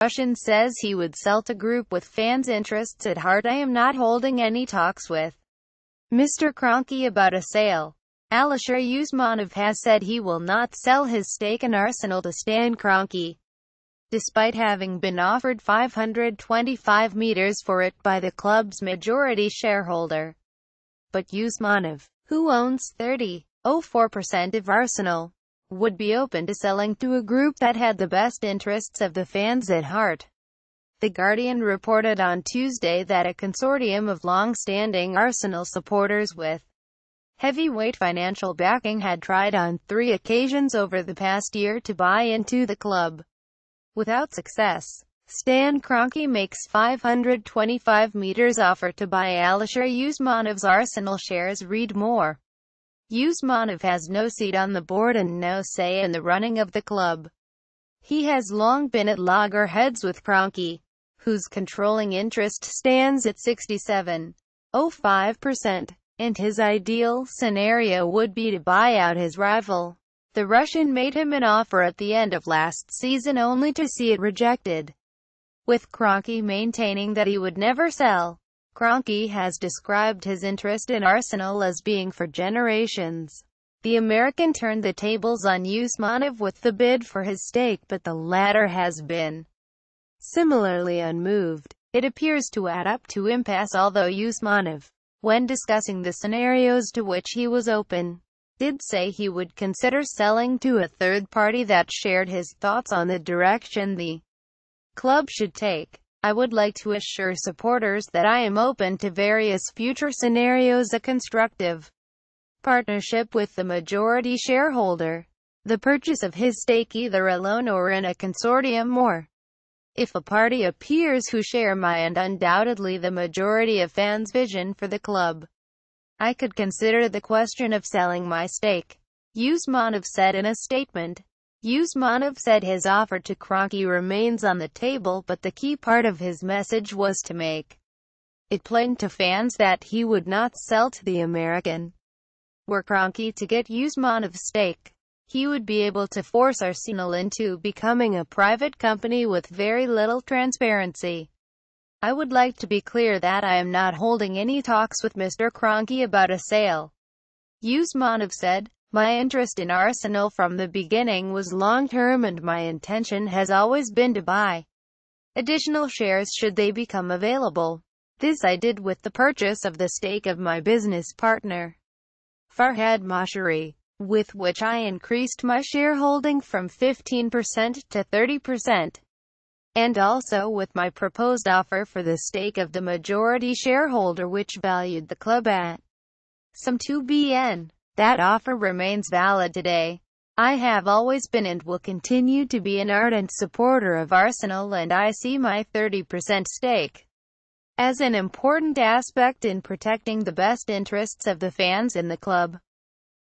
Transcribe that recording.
Russian says he would sell to group with fans' interests at heart. I am not holding any talks with Mr. Kroenke about a sale. Alisher Usmanov has said he will not sell his stake in Arsenal to Stan Kroenke, despite having been offered 525 meters for it by the club's majority shareholder. But Usmanov, who owns 30.04% of Arsenal, would be open to selling to a group that had the best interests of the fans at heart. The Guardian reported on Tuesday that a consortium of long-standing Arsenal supporters with heavyweight financial backing had tried on three occasions over the past year to buy into the club. Without success, Stan Kroenke makes 525 meters offer to buy Alisher Usmanov's Arsenal shares read more. Usmanov has no seat on the board and no say in the running of the club. He has long been at loggerheads with Kroenke, whose controlling interest stands at 67.05%, and his ideal scenario would be to buy out his rival. The Russian made him an offer at the end of last season only to see it rejected, with Kroenke maintaining that he would never sell. Kroenke has described his interest in Arsenal as being for generations. The American turned the tables on Usmanov with the bid for his stake but the latter has been similarly unmoved. It appears to add up to impasse although Usmanov, when discussing the scenarios to which he was open, did say he would consider selling to a third party that shared his thoughts on the direction the club should take. I would like to assure supporters that I am open to various future scenarios a constructive partnership with the majority shareholder, the purchase of his stake either alone or in a consortium or if a party appears who share my and undoubtedly the majority of fans' vision for the club. I could consider the question of selling my stake. Usmanov said in a statement. Yusmanov said his offer to Kroenke remains on the table but the key part of his message was to make it plain to fans that he would not sell to the American. Were Kroenke to get Yusmanov's stake, he would be able to force Arsenal into becoming a private company with very little transparency. I would like to be clear that I am not holding any talks with Mr. Kroenke about a sale, Yusmanov said. My interest in Arsenal from the beginning was long-term and my intention has always been to buy additional shares should they become available. This I did with the purchase of the stake of my business partner, Farhad Mashari, with which I increased my shareholding from 15% to 30%, and also with my proposed offer for the stake of the majority shareholder which valued the club at some 2 BN. That offer remains valid today. I have always been and will continue to be an ardent supporter of Arsenal and I see my 30% stake as an important aspect in protecting the best interests of the fans in the club.